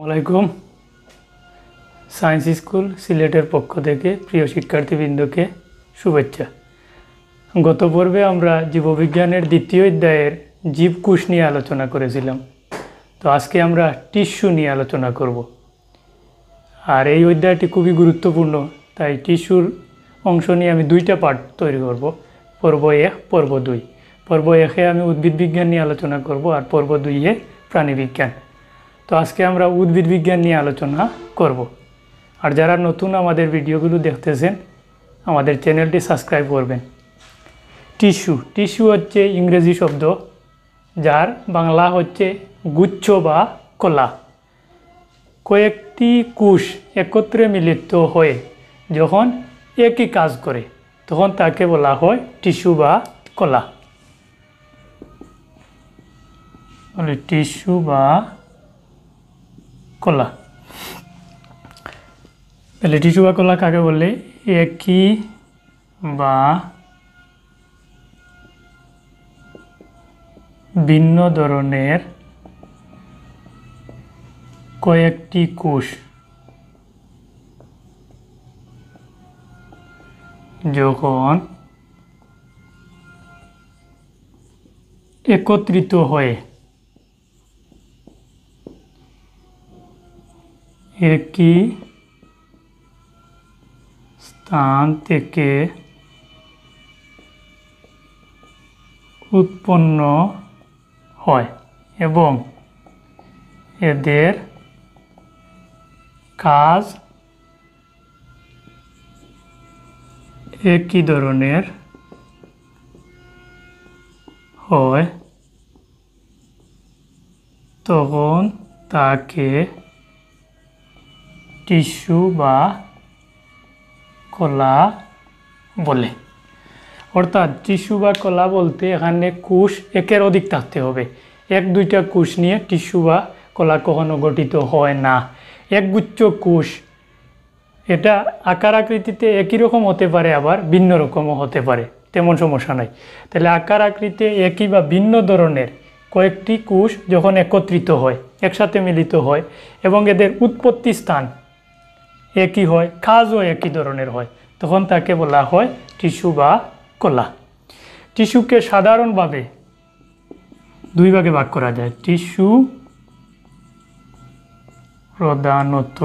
আসসালামাইকুম science school সিলেটের পক্ষ থেকে প্রিয় শিক্ষার্থীবৃন্দকে শুভেচ্ছা গত পর্বে আমরা জীববিজ্ঞানের দ্বিতীয় অধ্যায়ের জীবকুশ নিয়ে আলোচনা করেছিলাম তো আজকে আমরা টিস্যু নিয়ে আলোচনা করব আর এই অধ্যায়টি খুবই গুরুত্বপূর্ণ তাই টিস্যুর অংশ নিয়ে আমি দুইটা পার্ট তৈরি করব পর্ব এক পর্ব দুই পর্ব একে আমি উদ্ভিদ বিজ্ঞান নিয়ে আলোচনা করব আর পর্ব দুইয়ে প্রাণীবিজ্ঞান তো আজকে আমরা উদ্ভিদ বিজ্ঞান নিয়ে আলোচনা করব আর যারা নতুন আমাদের ভিডিওগুলো দেখতেছেন আমাদের চ্যানেলটি সাবস্ক্রাইব করবেন টিস্যু টিস্যু হচ্ছে ইংরেজি শব্দ যার বাংলা হচ্ছে গুচ্ছ বা কলা কয়েকটি কুশ একত্রে মিলিত হয়ে যখন একই কাজ করে তখন তাকে বলা হয় টিস্যু বা কলা টিস্যু বা কলা তাহলে টিসু বা কলা কাকে বলে একই বা ভিন্ন ধরনের কয়েকটি কোষ যখন একত্রিত হয় একই স্থান থেকে উৎপন্ন হয় এবং এদের কাজ একই ধরনের হয় তখন তাকে টিস্যু বা কলা বলে অর্থাৎ টিস্যু বা কলা বলতে এখানে কোষ একের অধিক থাকতে হবে এক দুইটা কোষ নিয়ে টিস্যু বা কলা কখনো গঠিত হয় না একগুচ্ছ কোষ এটা আকার আকৃতিতে একই রকম হতে পারে আবার ভিন্ন রকমও হতে পারে তেমন সমস্যা নাই তাহলে আকার আকৃতিতে একই বা ভিন্ন ধরনের কয়েকটি কোষ যখন একত্রিত হয় একসাথে মিলিত হয় এবং এদের উৎপত্তি স্থান একই হয় কাজও একই ধরনের হয় তখন তাকে বলা হয় টিস্যু বা কলা টিস্যুকে সাধারণভাবে দুই ভাগে ভাগ করা যায় টিস্যু প্রধানত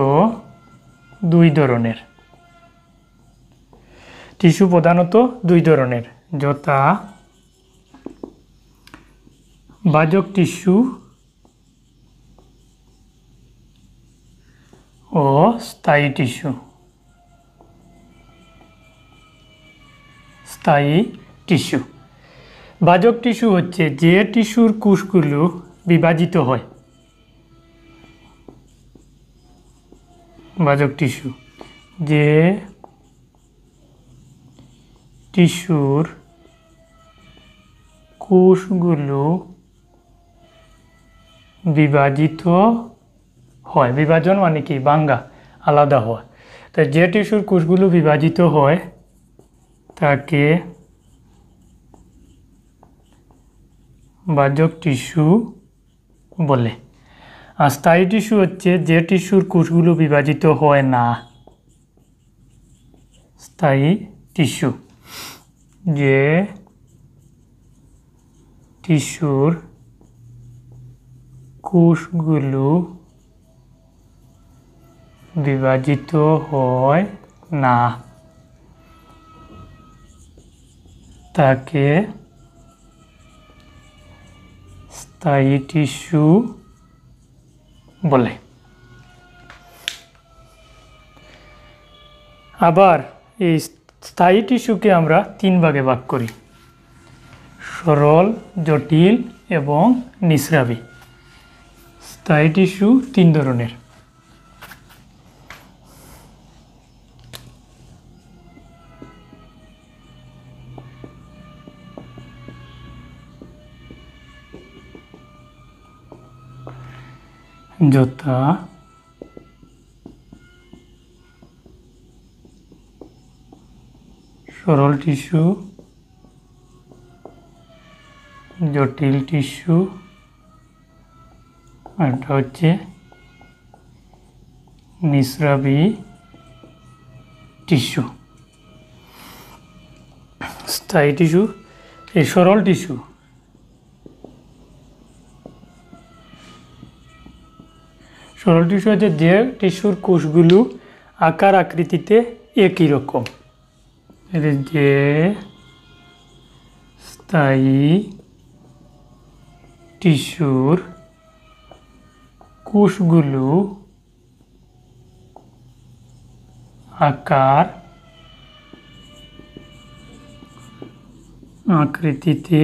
দুই ধরনের টিস্যু প্রধানত দুই ধরনের যথা বাজক টিস্যু ও স্থায়ী টিস্যু স্থায়ী টিস্যু বাজক টিস্যু হচ্ছে যে টিস্যুর কোষগুলো বিভাজিত হয় বাজক টিস্যু যে টিস্যুর কোষগুলো বিভাজিত হয় বিভাজন মানে কি বাঙ্গা আলাদা হওয়া তো যে টিস্যুর কোষগুলো বিভাজিত হয় তাকে বাজক টিস্যু বলে আর স্থায়ী টিস্যু হচ্ছে যে টিস্যুর কোষগুলো বিভাজিত হয় না স্থায়ী টিস্যু যে টিস্যুর কোষগুলো বিভাজিত হয় না তাকে স্থায়ী টিস্যু বলে আবার এই স্থায়ী টিস্যুকে আমরা তিন ভাগে ভাগ করি সরল জটিল এবং নিঃস্রাবী স্থায়ী টিস্যু তিন ধরনের সমঝোতা সরল টিস্যু জটিল টিস্যু একটা হচ্ছে মিশ্রাবি টিস্যু স্থায়ী টিস্যু এই সরল টিস্যু সরল টিস্যু হচ্ছে যে টিস্যুর কোষগুলো আকার আকৃতিতে একই রকম যে স্থায়ী টিস্যুর কোষগুলো আকার আকৃতিতে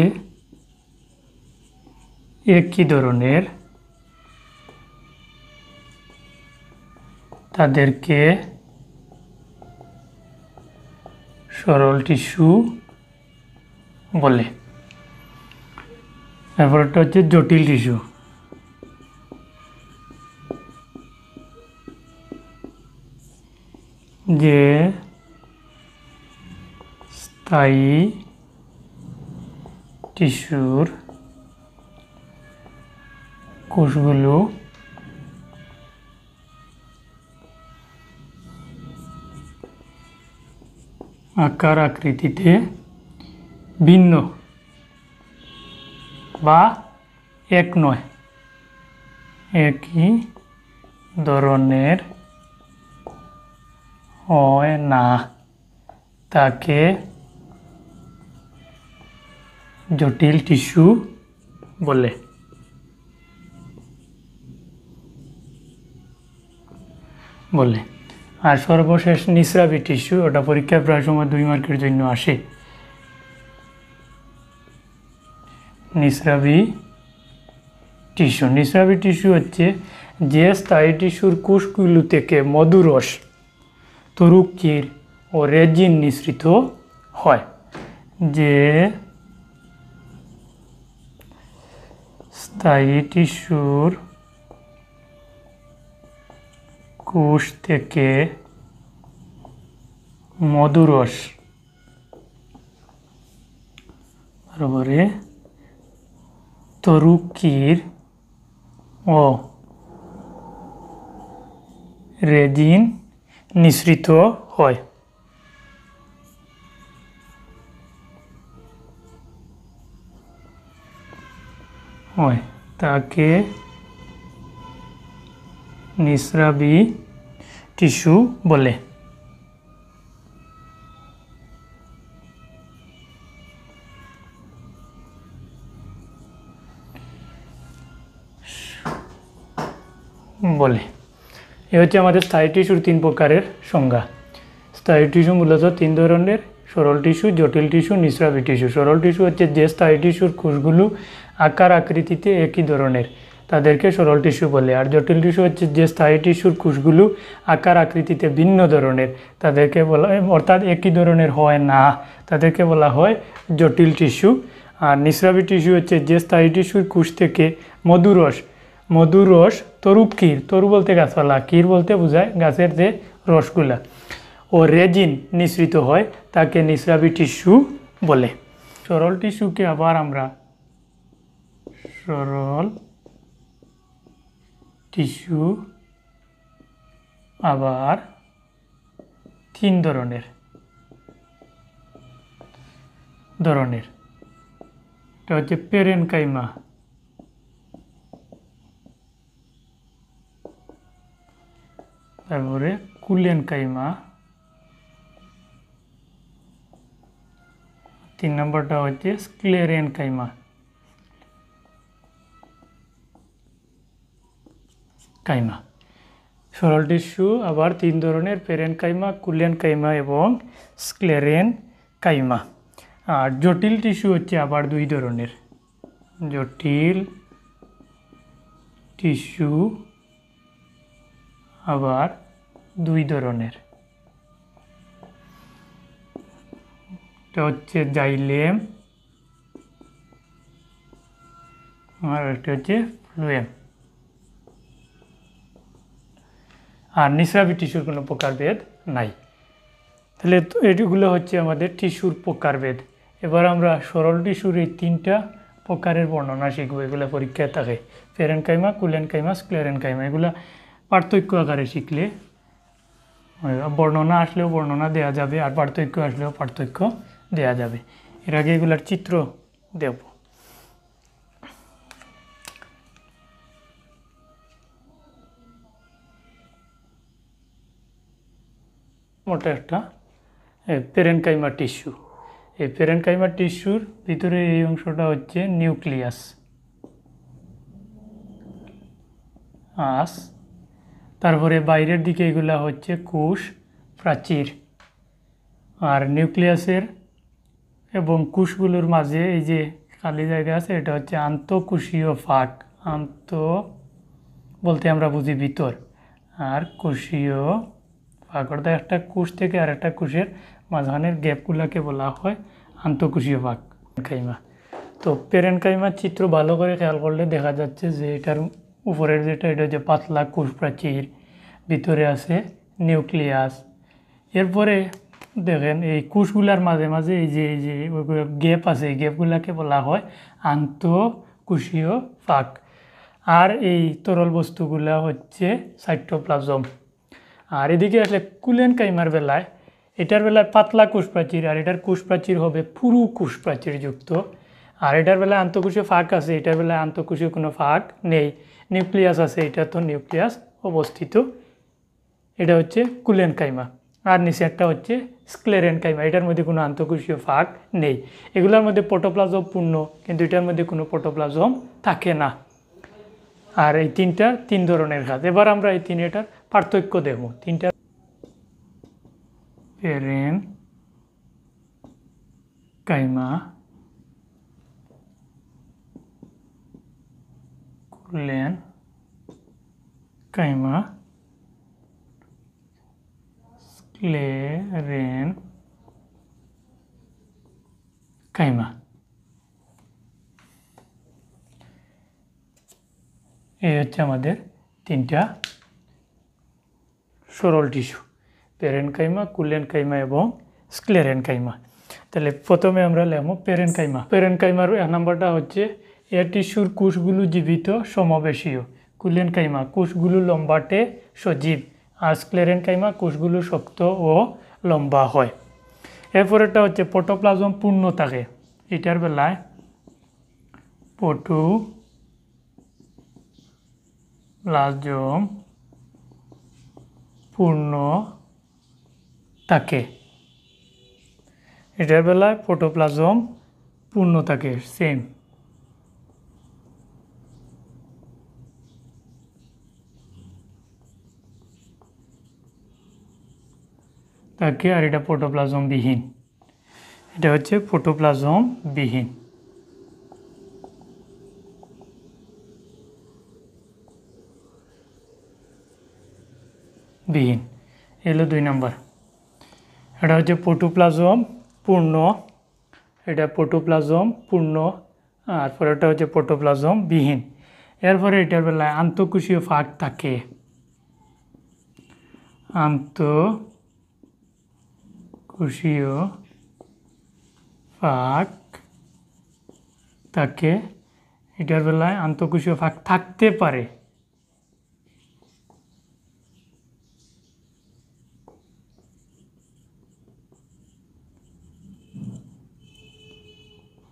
একই ধরনের তাদেরকে সরল টিস্যু বলে তারপরটা হচ্ছে জটিল টিস্যু যে স্থায়ী টিস্যুর কোষগুলো আকার আকৃতিতে ভিন্ন বা এক নয় একই ধরনের হয় না তাকে জটিল টিস্যু বলে বলে আর সর্বশেষ নিসরাবি টিস্যু ওটা পরীক্ষা প্রায় সময় দুই মার্কের জন্য আসে নিসরাবি টিস্যু নিসরাবি টিস্যু হচ্ছে যে স্থায়ী টিস্যুর কোষগুলো থেকে মধুরস তরুক্ষীর ও রেজিন নিঃসৃত হয় যে স্থায়ী টিস্যুর কুশ থেকে মধুরস তারপরে তরুকির ও রেজিন নিঃসৃত হয় হয় তাকে নিসরাবি টিস্যু বলে বলে এ হচ্ছে আমাদের স্থায়ী টিস্যুর তিন প্রকারের সংজ্ঞা স্থায়ী টিস্যু মূলত তিন ধরনের সরল টিস্যু জটিল টিস্যু নিঃস্রাবী টিস্যু সরল টিস্যু হচ্ছে যে স্থায়ী টিস্যুর কোষগুলো আকার আকৃতিতে একই ধরনের তাদেরকে সরল টিস্যু বলে আর জটিল টিস্যু হচ্ছে যে স্থায়ী টিস্যুর কোষগুলো আকার আকৃতিতে ভিন্ন ধরনের তাদেরকে বলা অর্থাৎ একই ধরনের হয় না তাদেরকে বলা হয় জটিল টিস্যু আর নিঃস্রাবী টিস্যু হচ্ছে যে স্থায়ী টিস্যুর কোষ থেকে মধুরস মধুরস তরুপ ক্ষীর তরু বলতে গাছপালা ক্ষীর বলতে বোঝায় গাছের যে রসগুলা ও রেজিন নিঃসৃত হয় তাকে নিঃস্রাবী টিস্যু বলে সরল টিস্যুকে আবার আমরা সরল টিস্যু আবার তিন ধরনের ধরনের এটা হচ্ছে পেরেন কাইমা তারপরে কুলেন কাইমা তিন নম্বরটা হচ্ছে কাইমা কাইমা সরল টিস্যু আবার তিন ধরনের পেরেন কাইমা কুলেন কাইমা এবং স্ক্লেরেন কাইমা আর জটিল টিস্যু হচ্ছে আবার দুই ধরনের জটিল টিস্যু আবার দুই ধরনের এটা হচ্ছে জাইলেম আর একটা হচ্ছে ফ্লুয়েম আর নিঃস্রাবী টিস্যুর কোনো প্রকারভেদ নাই তাহলে এটিগুলো হচ্ছে আমাদের টিস্যুর প্রকারভেদ এবার আমরা সরল টিস্যুর এই তিনটা প্রকারের বর্ণনা শিখবো এগুলো পরীক্ষায় থাকে parenchyma collenchyma sclerenchyma এগুলো পার্থক্য আকারে শিখলে বর্ণনা আসলেও বর্ণনা দেয়া যাবে আর পার্থক্য আসলেও পার্থক্য দেয়া যাবে এর আগে এগুলার চিত্র দেব মোটা একটা পেরেনকাইমা টিস্যু এই পেরেনকাইমা টিস্যুর ভিতরে এই অংশটা হচ্ছে নিউক্লিয়াস আস তারপরে বাইরের দিকে এগুলা হচ্ছে কোষ প্রাচীর আর নিউক্লিয়াসের এবং কুশগুলোর মাঝে এই যে খালি জায়গা আছে এটা হচ্ছে আন্তঃকুশীয় ফাঁক আন্ত বলতে আমরা বুঝি ভিতর আর কোষীয় ভাগ অর্থাৎ একটা কুশ থেকে আর একটা কুশের মাঝখানের গ্যাপগুলাকে বলা হয় আন্তঃকুশীয় ভাগ কাইমা তো পেরেনকাইমার চিত্র ভালো করে খেয়াল করলে দেখা যাচ্ছে যে এটার উপরের যেটা এটা হচ্ছে পাতলা কুশ প্রাচীর ভিতরে আছে নিউক্লিয়াস এরপরে দেখেন এই কুশগুলার মাঝে মাঝে এই যে এই যে গ্যাপ আছে এই গ্যাপগুলাকে বলা হয় আন্তঃকুশীয় ফাঁক আর এই তরল বস্তুগুলা হচ্ছে সাইটোপ্লাজম আর এদিকে আসলে কুলেন কাইমার বেলায় এটার বেলায় পাতলা কুশপ্রাচীর আর এটার কুশপ্রাচীর হবে পুরু প্রাচীর যুক্ত আর এটার বেলায় আন্তঃকুশে ফাঁক আছে এটার বেলায় আন্তঃকুশে কোনো ফাঁক নেই নিউক্লিয়াস আছে এটা তো নিউক্লিয়াস অবস্থিত এটা হচ্ছে কুলেন কাইমা আর নিচে একটা হচ্ছে স্ক্লেরেন কাইমা এটার মধ্যে কোনো আন্তঃকুশীয় ফাঁক নেই এগুলোর মধ্যে পোটোপ্লাজম পূর্ণ কিন্তু এটার মধ্যে কোনো পোটোপ্লাজম থাকে না আর এই তিনটা তিন ধরনের ঘাত এবার আমরা এই তিনটার পার্থক্য দেব তিনটা parenchyma collenchyma sclerenchyma এই হচ্ছে আমাদের তিনটা সরল টিস্যু প্যারেনকাইমা কুলেনকাইমা এবং স্ক্লেরেনকাইমা তাহলে প্রথমে আমরা লেখব প্যারেনকাইমা প্যারেনকাইমার এক নাম্বারটা হচ্ছে এ টিস্যুর কোষগুলো জীবিত সমবেশীয় কুলেনকাইমা কোষগুলো লম্বাটে সজীব আর স্ক্লেরেনকাইমা কোষগুলো শক্ত ও লম্বা হয় এরপরেরটা হচ্ছে পটোপ্লাজম পূর্ণ থাকে এটার বেলায় পটু প্লাজম পূর্ণ থাকে এটার বেলায় প্রোটোপ্লাজম পূর্ণ থাকে সেম তাকে আর এটা প্রোটোপ্লাজম বিহীন এটা হচ্ছে প্রোটোপ্লাজম বিহীন বিহীন এলো দুই নম্বর এটা হচ্ছে পটুপ্লাজম পূর্ণ এটা পটুপ্লাজম পূর্ণ আর এটা হচ্ছে পোটোপ্লাজম বিহীন এরপরে এটার বেলায় আন্তঃকোষীয় ফাঁক থাকে আন্তঃকোষীয় ফাঁক থাকে এটার বেলায় আন্তঃকোষীয় ফাঁক থাকতে পারে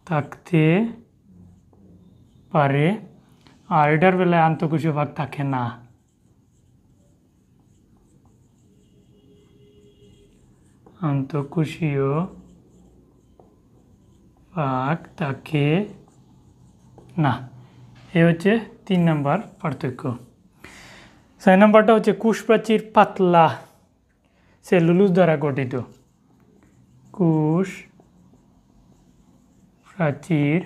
থাকতে পারে আর এটার বেলায় আন্তঃকোষীয় ভাগ থাকে না আন্তঃকোষীয় ভাগ থাকে না এ হচ্ছে তিন নম্বর পার্থক্য ছয় নম্বরটা হচ্ছে কুশপ্রাচীর পাতলা সেলুলুস দ্বারা গঠিত কুশ প্রাচীর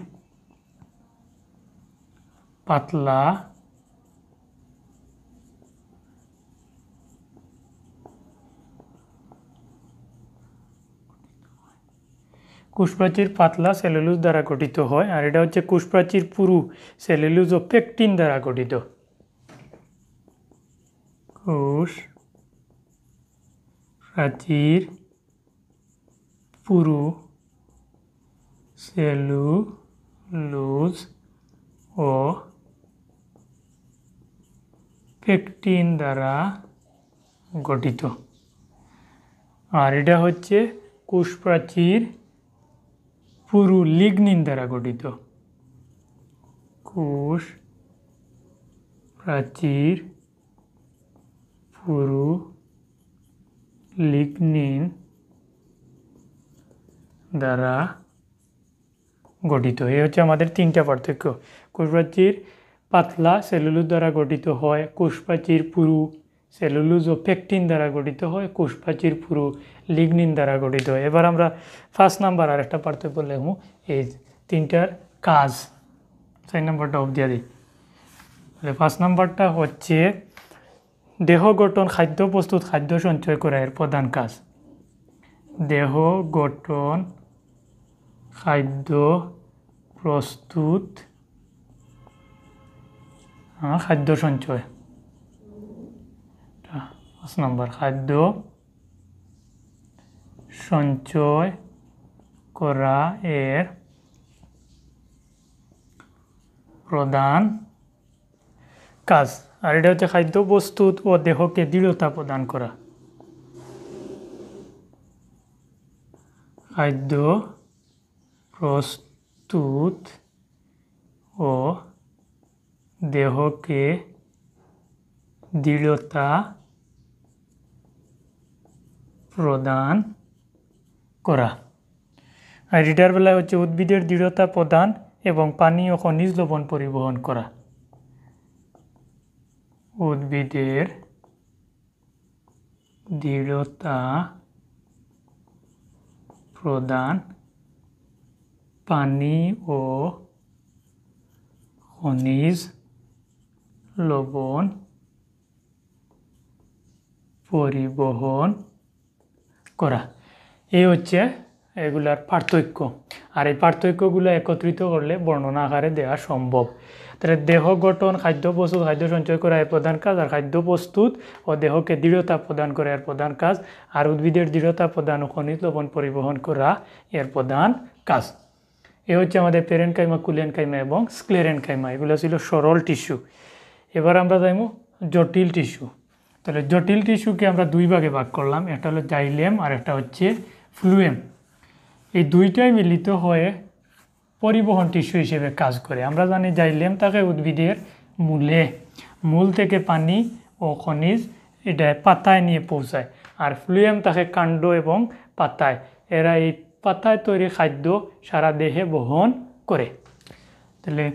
পাতলা কোষপ্রাচীর পাতলা সেলুলুজ দ্বারা গঠিত হয় আর এটা হচ্ছে কোষপ্রাচীর পুরু সেলুলুজ ও পেকটিন দ্বারা গঠিত কোষ প্রাচীর পুরু লুজ ও পেকটিন দ্বারা গঠিত আর এটা হচ্ছে কোষপ্রাচীর পুরু লিগনিন দ্বারা গঠিত কোষ প্রাচীর পুরু লিগনিন দ্বারা গঠিত এই হচ্ছে আমাদের তিনটা পার্থক্য কোষপ্রাচীর পাতলা সেলুলোজ দ্বারা গঠিত হয় কোষপ্রাচীর পুরু সেলুলুজ ও পেকটিন দ্বারা গঠিত হয় কোষপ্রাচীর পুরু লিগনিন দ্বারা গঠিত হয় এবার আমরা ফার্স্ট নাম্বার আর একটা পার্থক্য লেখব এই তিনটার কাজ সেই নাম্বারটা অব দিয়া দিই তাহলে ফার্স্ট নাম্বারটা হচ্ছে দেহ গঠন খাদ্য প্রস্তুত খাদ্য সঞ্চয় করা এর প্রধান কাজ দেহ গঠন খাদ্য প্রস্তুত খাদ্য সঞ্চয় পাঁচ নম্বর খাদ্য সঞ্চয় করা এর প্রদান কাজ আর এটা হচ্ছে খাদ্য প্রস্তুত ও দেহকে দৃঢ়তা প্রদান করা খাদ্য প্রস্তুত ও দেহকে দৃঢ়তা প্রদান করা আর এটার বেলায় হচ্ছে উদ্ভিদের দৃঢ়তা প্রদান এবং পানি ও খনিজ লবণ পরিবহন করা উদ্ভিদের দৃঢ়তা প্রদান পানি ও খনিজ লবণ পরিবহন করা এই হচ্ছে এগুলার পার্থক্য আর এই পার্থক্যগুলো একত্রিত করলে বর্ণনা আকারে দেওয়া সম্ভব তাহলে দেহ গঠন খাদ্য প্রস্তুত খাদ্য সঞ্চয় করা এর প্রধান কাজ আর খাদ্য প্রস্তুত ও দেহকে দৃঢ়তা প্রদান করা এর প্রধান কাজ আর উদ্ভিদের দৃঢ়তা প্রদান ও খনিজ লবণ পরিবহন করা এর প্রধান কাজ এ হচ্ছে আমাদের পেরেনকাইমা কুলেনকাইমা এবং স্ক্লেরেনকাইমা এগুলো ছিল সরল টিস্যু এবার আমরা যাইমু জটিল টিস্যু তাহলে জটিল টিস্যুকে আমরা দুই ভাগে ভাগ করলাম একটা হলো জাইলেম আর একটা হচ্ছে ফ্লুয়েম এই দুইটাই মিলিত হয়ে পরিবহন টিস্যু হিসেবে কাজ করে আমরা জানি জাইলেম তাকে উদ্ভিদের মূলে মূল থেকে পানি ও খনিজ এটা পাতায় নিয়ে পৌঁছায় আর ফ্লুয়েম তাকে কাণ্ড এবং পাতায় এরা এই পাতায় তৈরি খাদ্য সারা দেহে বহন করে তাহলে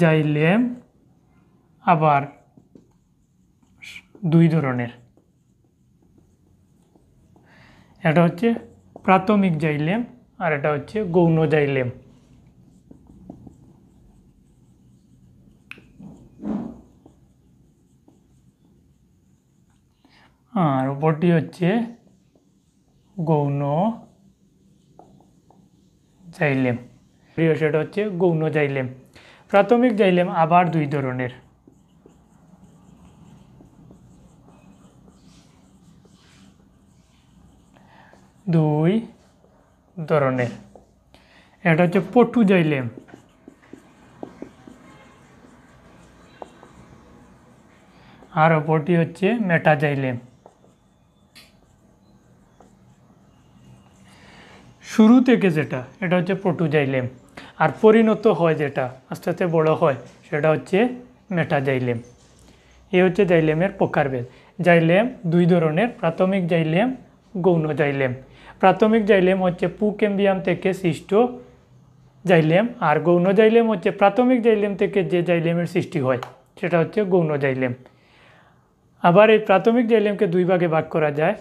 জাইলেম আবার দুই ধরনের এটা হচ্ছে প্রাথমিক জাইলেম আর এটা হচ্ছে গৌণ জাইলেম আর উপরটি হচ্ছে গৌণ জাইলেম প্রিয় সেটা হচ্ছে গৌণ জাইলেম প্রাথমিক জাইলেম আবার দুই ধরনের দুই ধরনের এটা হচ্ছে পটু জাইলেম আর অপরটি হচ্ছে মেটা জাইলেম শুরু থেকে যেটা এটা হচ্ছে প্রোটোজাইলেম আর পরিণত হয় যেটা আস্তে আস্তে বড়ো হয় সেটা হচ্ছে মেটাজাইলেম এ হচ্ছে জাইলেমের প্রকারভেদ জাইলেম দুই ধরনের প্রাথমিক জাইলেম গৌণ জাইলেম প্রাথমিক জাইলেম হচ্ছে পুকেম্বিয়াম থেকে সৃষ্ট জাইলেম আর গৌণ জাইলেম হচ্ছে প্রাথমিক জাইলেম থেকে যে জাইলেমের সৃষ্টি হয় সেটা হচ্ছে গৌণ জাইলেম আবার এই প্রাথমিক জাইলেমকে দুই ভাগে ভাগ করা যায়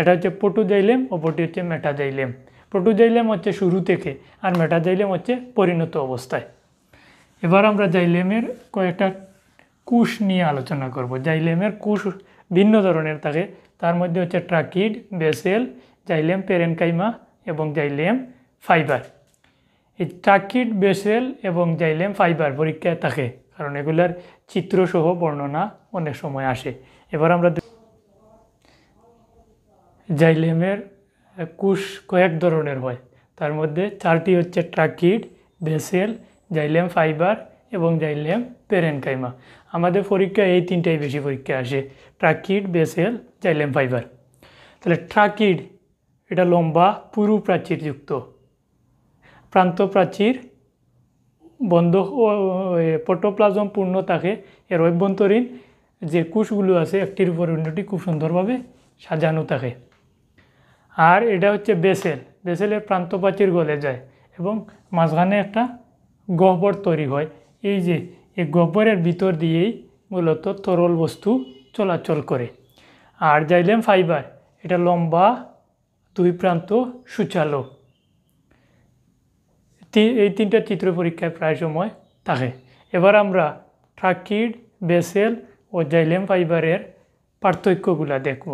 এটা হচ্ছে পটু জাইলেম ওপরটি হচ্ছে মেটা জাইলেম প্রোটোজাইলেম হচ্ছে শুরু থেকে আর মেটাজাইলেম হচ্ছে পরিণত অবস্থায় এবার আমরা জাইলেমের কয়েকটা কুশ নিয়ে আলোচনা করব জাইলেমের কুশ ভিন্ন ধরনের থাকে তার মধ্যে হচ্ছে ট্রাকিড বেসেল জাইলেম পেরেনকাইমা এবং জাইলেম ফাইবার এই ট্রাকিড বেসেল এবং জাইলেম ফাইবার পরীক্ষায় থাকে কারণ এগুলার চিত্রসহ বর্ণনা অনেক সময় আসে এবার আমরা জাইলেমের কুশ কয়েক ধরনের হয় তার মধ্যে চারটি হচ্ছে ট্রাকিড বেসেল জাইলেম ফাইবার এবং জাইলেম পেরেনকাইমা আমাদের পরীক্ষা এই তিনটাই বেশি পরীক্ষা আসে ট্রাকিড বেসেল জাইলেম ফাইবার তাহলে ট্রাকিড এটা লম্বা পুরু প্রাচীরযুক্ত প্রান্ত প্রাচীর বন্ধ পটোপ্লাজম পূর্ণ থাকে এর অভ্যন্তরীণ যে কুশগুলো আছে একটির উপর অন্যটি খুব সুন্দরভাবে সাজানো থাকে আর এটা হচ্ছে বেসেল বেসেলের প্রান্ত প্রাচীর গলে যায় এবং মাঝখানে একটা গহ্বর তৈরি হয় এই যে এই গহ্বরের ভিতর দিয়েই মূলত তরল বস্তু চলাচল করে আর জাইলেম ফাইবার এটা লম্বা দুই প্রান্ত সুচালো এই তিনটা চিত্র পরীক্ষায় প্রায় সময় থাকে এবার আমরা ট্রাকিড বেসেল ও জাইলেম ফাইবারের পার্থক্যগুলো দেখব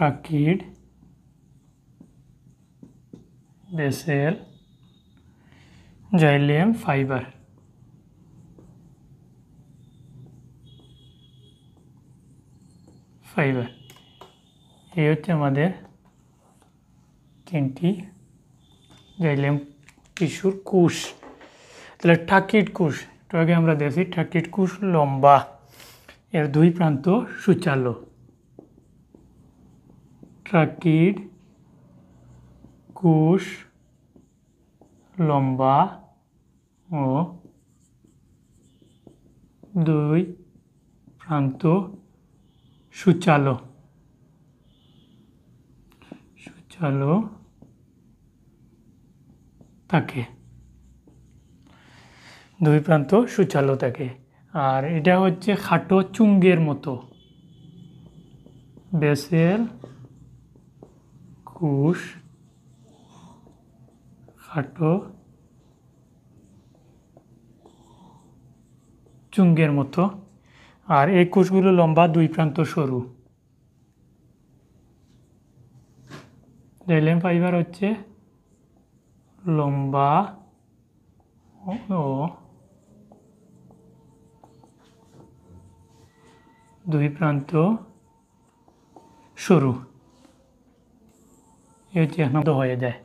tracheid vessel xylem fibre fibre এই হচ্ছে আমাদের তিনটি জাইলিয়াম টিস্যুর কুশ তাহলে টাকিট কুশ একটু আগে আমরা দেখি টাকিট কুশ লম্বা এর দুই প্রান্ত সুচালো ট্রাকির কোষ লম্বা ও দুই প্রান্ত সুচালো সুচালো থাকে দুই প্রান্ত সুচালো থাকে আর এটা হচ্ছে খাটো চুঙ্গের মতো বেসেল কুশ খাটো চুঙ্গের মতো আর এই কোষগুলো লম্বা দুই প্রান্ত সরু ডেলেম ফাইবার হচ্ছে লম্বা ও দুই প্রান্ত সরু এই এহনাদ হয়ে যায়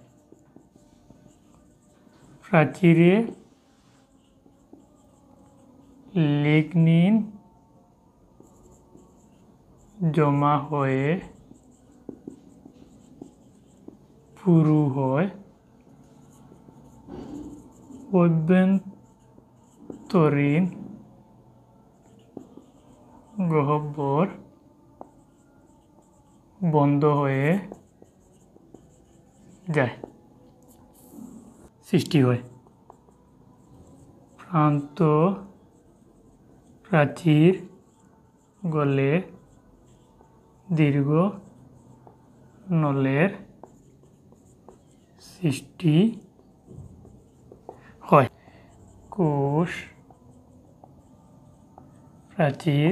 প্রাচীরে লিগনিন জমা হয়ে পুরু হয় অভ্যন্তরীণ গহ্বর বন্ধ হয়ে যায় সৃষ্টি হয় প্রান্ত প্রাচীর গলে দীর্ঘ নলের সৃষ্টি হয় কোষ প্রাচীর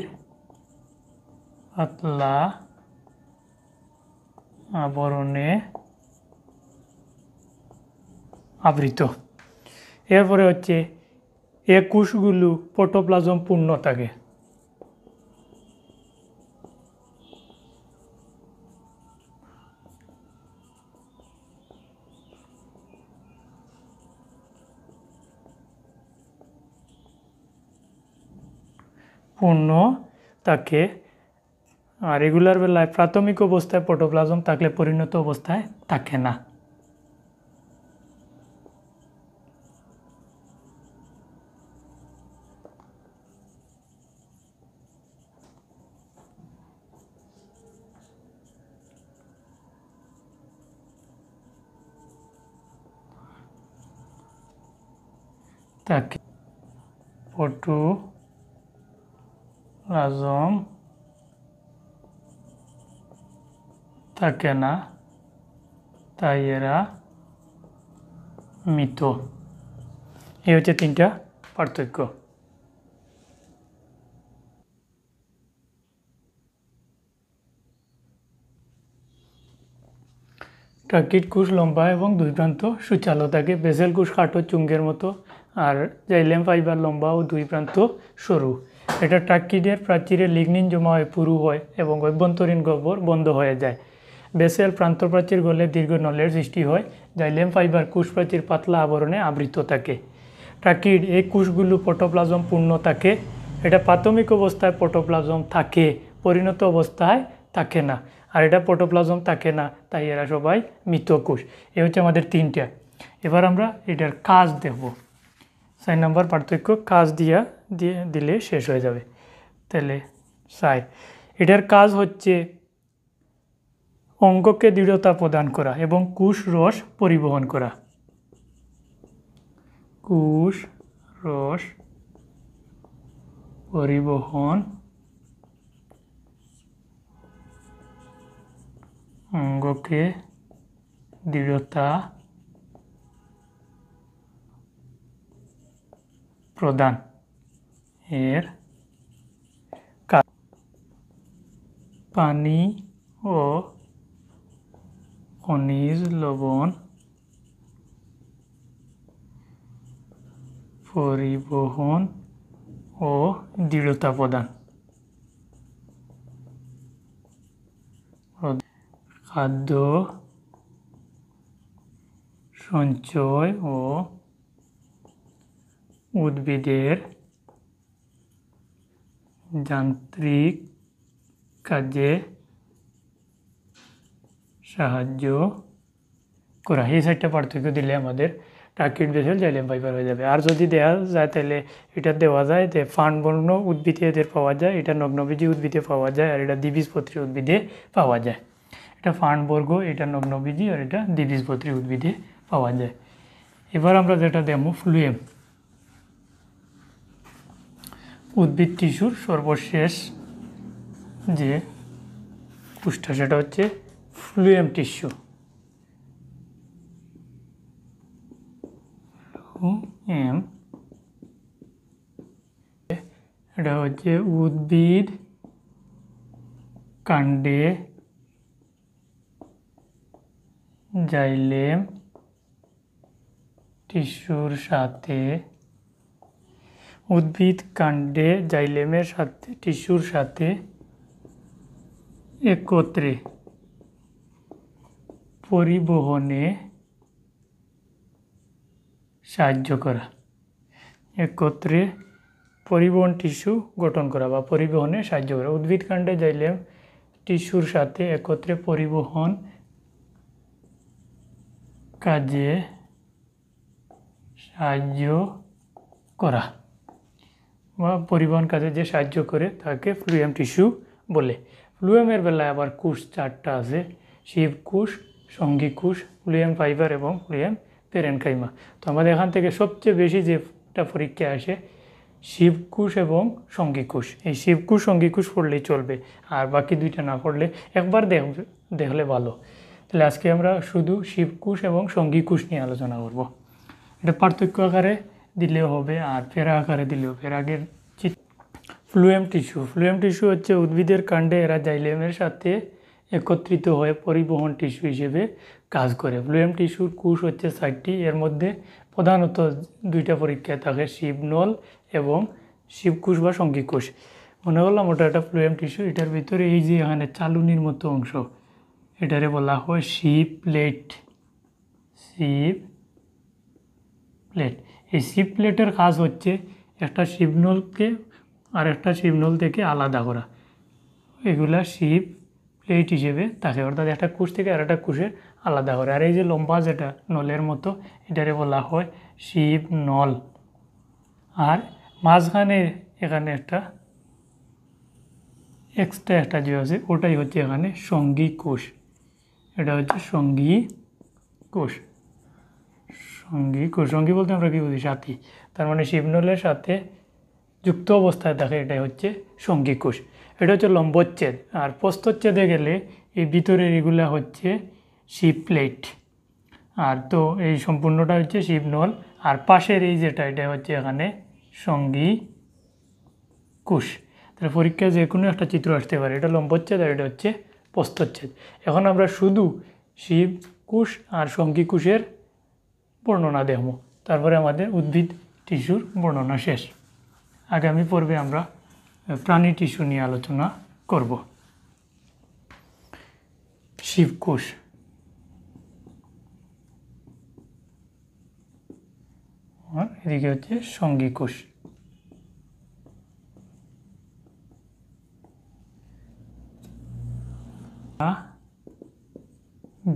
পাতলা আবরণে আবৃত এরপরে হচ্ছে এ কোষগুলো পোটোপ্লাজম পূর্ণ থাকে পূর্ণ তাকে আর রেগুলার বেলায় প্রাথমিক অবস্থায় পোটোপ্লাজম থাকলে পরিণত অবস্থায় থাকে না তাকে পটু রাজম তাকে না তাই এরা মৃত এই হচ্ছে তিনটা পার্থক্য টার্কিট কুশ লম্বা এবং দুই প্রান্ত সুচালো থাকে বেসেল কুশ খাটো চুঙ্গের মতো আর জাইলেম ফাইবার লম্বা ও দুই প্রান্ত সরু এটা টার্কিডের প্রাচীরে লিগনিন জমা হয়ে পুরু হয় এবং অভ্যন্তরীণ গহ্বর বন্ধ হয়ে যায় বেসেল প্রাচীর গলে দীর্ঘ নলের সৃষ্টি হয় যাই জাইলেম ফাইবার প্রাচীর পাতলা আবরণে আবৃত থাকে টার্কিড এই কুশগুলো পটোপ্লাজম পূর্ণ থাকে এটা প্রাথমিক অবস্থায় পটোপ্লাজম থাকে পরিণত অবস্থায় থাকে না আর এটা পটোপ্লাজম থাকে না তাই এরা সবাই মৃতকোষ এ হচ্ছে আমাদের তিনটা এবার আমরা এটার কাজ দেখব সাইন নাম্বার পার্থক্য কাজ দিয়া দিয়ে দিলে শেষ হয়ে যাবে তাহলে সাই এটার কাজ হচ্ছে অঙ্ককে দৃঢ়তা প্রদান করা এবং কুশ রস পরিবহন করা কুশ রস পরিবহন অঙ্গকে দৃঢ়তা প্রদান এর পানি ও খনিজ লবণ পরিবহন ও দৃঢ়তা প্রদান খাদ্য সঞ্চয় ও উদ্ভিদের যান্ত্রিক কাজে সাহায্য করা এই সাইডটা পার্থক্য দিলে আমাদের টার্কিট বেসল জাইলেম পাইপার হয়ে যাবে আর যদি দেওয়া যায় তাহলে এটা দেওয়া যায় যে ফানবর্ণ উদ্ভিদে এদের পাওয়া যায় এটা নগ্নবীজি উদ্ভিদে পাওয়া যায় আর এটা দ্বিবীজপত্রী উদ্ভিদে পাওয়া যায় এটা ফানবর্গ এটা নগ্নবীজি আর এটা দ্বিবীজপত্রী উদ্ভিদে পাওয়া যায় এবার আমরা যেটা দেবো ফ্লুয়েম উদ্ভিদ টিস্যুর সর্বশেষ যে কুষ্ঠা সেটা হচ্ছে ফ্লুয়েম টিস্যু এম এটা হচ্ছে উদ্ভিদ কাণ্ডে জাইলেম টিস্যুর সাথে উদ্ভিদ কাণ্ডে জাইলেমের সাথে টিস্যুর সাথে একত্রে পরিবহনে সাহায্য করা একত্রে পরিবহন টিস্যু গঠন করা বা পরিবহনে সাহায্য করা উদ্ভিদ কাণ্ডে জাইলেম টিস্যুর সাথে একত্রে পরিবহন কাজে সাহায্য করা বা পরিবহন কাজে যে সাহায্য করে তাকে ফ্লুয়েম টিস্যু বলে ফ্লুয়েমের বেলায় আবার কুশ চারটা আছে শিব কুশ সঙ্গী কুশ ফ্লুয়েম ফাইবার এবং ফ্লুয়াম পেরেনকাইমা তো আমাদের এখান থেকে সবচেয়ে বেশি যেটা পরীক্ষা আসে শিবকুশ এবং সঙ্গীকুশ এই শিবকুশ সঙ্গীকুশ পড়লেই চলবে আর বাকি দুইটা না পড়লে একবার দেখবে দেখলে ভালো তাহলে আজকে আমরা শুধু শিবকুশ এবং সঙ্গীকুশ নিয়ে আলোচনা করব এটা পার্থক্য আকারে দিলেও হবে আর ফেরা আকারে দিলেও ফেরাগের ফ্লুয়েম টিস্যু ফ্লুয়েম টিস্যু হচ্ছে উদ্ভিদের কাণ্ডে এরা জাইলেমের সাথে একত্রিত হয়ে পরিবহন টিস্যু হিসেবে কাজ করে ফ্লুয়েম টিস্যুর কুশ হচ্ছে সাইটটি এর মধ্যে প্রধানত দুইটা পরীক্ষায় থাকে শিবনল এবং শিবকুশ বা সঙ্গীকুশ মনে করলাম ওটা একটা ফ্লুয়েম টিস্যু এটার ভিতরে এই যে এখানে চালুনির মতো অংশ এটারে বলা হয় শিপ প্লেট শিপ প্লেট এই শিপ প্লেটের কাজ হচ্ছে একটা শিবনলকে আর একটা শিবনল থেকে আলাদা করা এগুলা শিপ প্লেট হিসেবে থাকে অর্থাৎ একটা কুশ থেকে আর একটা কুশের আলাদা করে আর এই যে লম্বা যেটা নলের মতো এটারে বলা হয় শিব নল আর মাঝখানে এখানে একটা এক্সট্রা একটা যে আছে ওটাই হচ্ছে এখানে সঙ্গী কোষ এটা হচ্ছে সঙ্গী কোষ সঙ্গী কুসঙ্গী বলতে আমরা কি বুঝি সাথী তার মানে শিবনলের সাথে যুক্ত অবস্থায় থাকে এটাই হচ্ছে সঙ্গী কোষ এটা হচ্ছে লম্বচ্ছেদ আর প্রস্তচ্ছেদে গেলে এই ভিতরের এগুলা হচ্ছে শিব প্লেট আর তো এই সম্পূর্ণটা হচ্ছে শিবনল আর পাশের এই যেটা এটা হচ্ছে এখানে সঙ্গী কুশ তাহলে পরীক্ষায় যে কোনো একটা চিত্র আসতে পারে এটা লম্বচ্ছেদ আর এটা হচ্ছে প্রস্তচ্ছেদ এখন আমরা শুধু শিব কুশ আর সঙ্গী কুশের বর্ণনা দেখব তারপরে আমাদের উদ্ভিদ টিস্যুর বর্ণনা শেষ আগামী পর্বে আমরা প্রাণী টিস্যু নিয়ে আলোচনা করব শিবকোষ আর এদিকে হচ্ছে সঙ্গী কোষ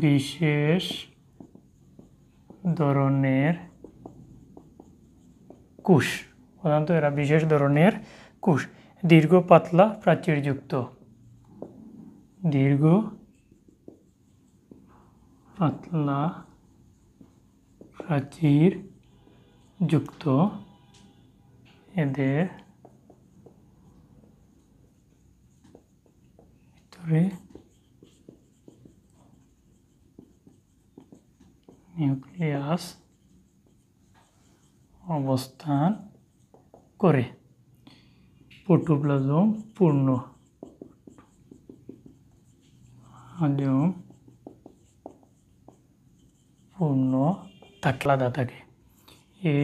বিশেষ ধরনের কুশ প্রধানত এরা বিশেষ ধরনের কুশ দীর্ঘ পাতলা প্রাচীরযুক্ত দীর্ঘ পাতলা প্রাচীর যুক্ত এদের ভিতরে নিউক্লিয়াস অবস্থান করে প্রোটোপ্লাজম পূর্ণ আজম পূর্ণ থাকে থাকে এ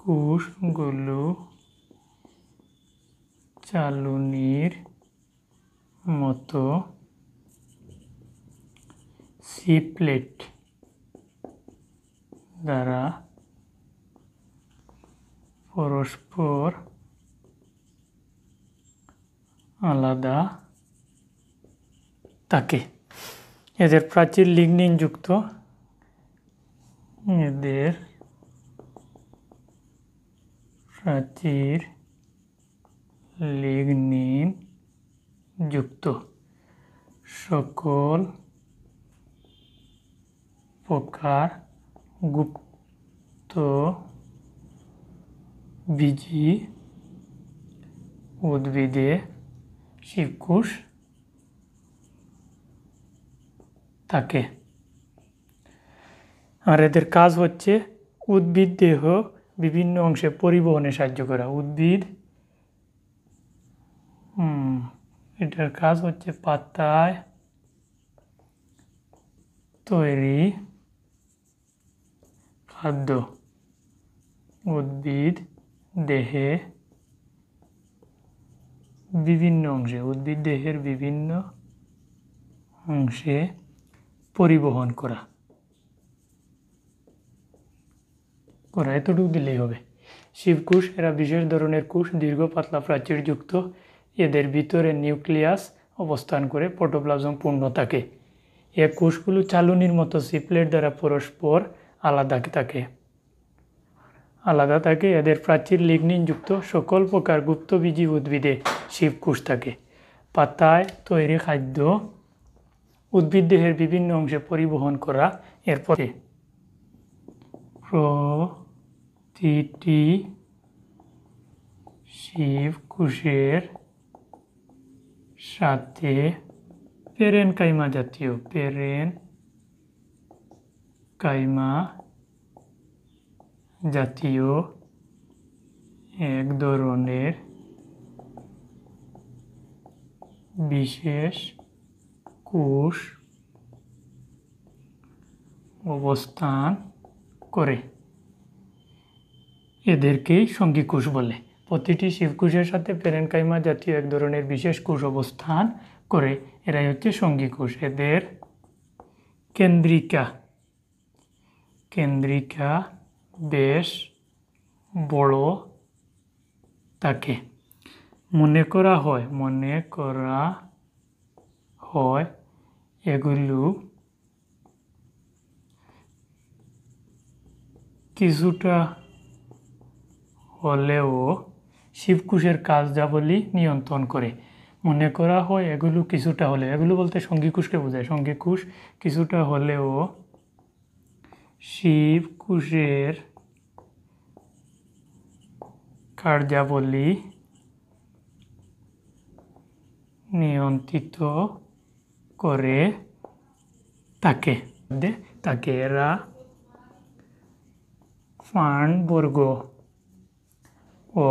কোষগুলো চালুনির মতো সিপ্লেট দ্বারা পরস্পর আলাদা থাকে এদের প্রাচীর লিগনিন যুক্ত এদের প্রাচীর লিগনিন যুক্ত সকল প্রকার গুপ্ত বিজি উদ্ভিদে শিবকুশ থাকে আর এদের কাজ হচ্ছে উদ্ভিদ দেহ বিভিন্ন অংশে পরিবহনে সাহায্য করা উদ্ভিদ এটার কাজ হচ্ছে পাতায় তৈরি খাদ্য উদ্ভিদ দেহে বিভিন্ন অংশে উদ্ভিদ দেহের বিভিন্ন অংশে পরিবহন করা করা এতটুকু দিলেই হবে শিবকুশ এরা বিশেষ ধরনের কোষ দীর্ঘ পাতলা প্রাচীরযুক্ত এদের ভিতরে নিউক্লিয়াস অবস্থান করে পটোপ্লাজম পূর্ণ থাকে এ কোষগুলো চালুনির মতো সিপ্লেট দ্বারা পরস্পর আলাদা থাকে আলাদা থাকে এদের প্রাচীর লিগনিনযুক্ত সকল প্রকার গুপ্তবীজী উদ্ভিদে শিবকুষ থাকে পাতায় তৈরি খাদ্য উদ্ভিদ দেহের বিভিন্ন অংশে পরিবহন করা এরপরে প্রতিটি শিবকুশের সাথে পেরেন কাইমা জাতীয় পেরেন কাইমা জাতীয় এক ধরনের বিশেষ কোষ অবস্থান করে এদেরকেই সঙ্গী কোষ বলে প্রতিটি শিবকোষের সাথে কাইমা জাতীয় এক ধরনের বিশেষ কোষ অবস্থান করে এরাই হচ্ছে সঙ্গী কোষ এদের কেন্দ্রিকা কেন্দ্রিকা বেশ বড় থাকে মনে করা হয় মনে করা হয় এগুলো কিছুটা হলেও শিবকুশের কার্যাবলী নিয়ন্ত্রণ করে মনে করা হয় এগুলো কিছুটা হলে এগুলো বলতে সঙ্গীকুশকে বোঝায় সঙ্গীকুশ কিছুটা হলেও শিব কুশের কার্যাবলী নিয়ন্ত্রিত করে তাকে তাকে এরা ফান্ডবর্গ ও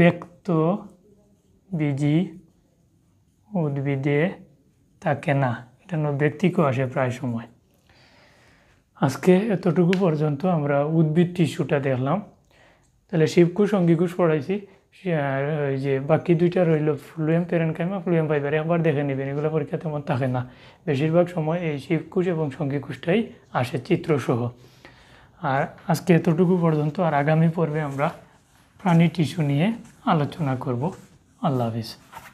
ব্যক্ত বীজি উদ্ভিদে থাকে না এটা ব্যক্তিকেও আসে প্রায় সময় আজকে এতটুকু পর্যন্ত আমরা উদ্ভিদ টিস্যুটা দেখলাম তাহলে শিবকুশ অঙ্গিকুশ পড়াইছি ওই যে বাকি দুইটা রইল ফ্লুয়েম কাইমা ফ্লুয়েম ফাইবার একবার দেখে নেবেন এগুলো পরীক্ষা তেমন থাকে না বেশিরভাগ সময় এই শিবকুশ এবং সঙ্গীকুশটাই আসে চিত্রসহ আর আজকে এতটুকু পর্যন্ত আর আগামী পর্বে আমরা প্রাণী টিস্যু নিয়ে আলোচনা করব আল্লাহ হাফিজ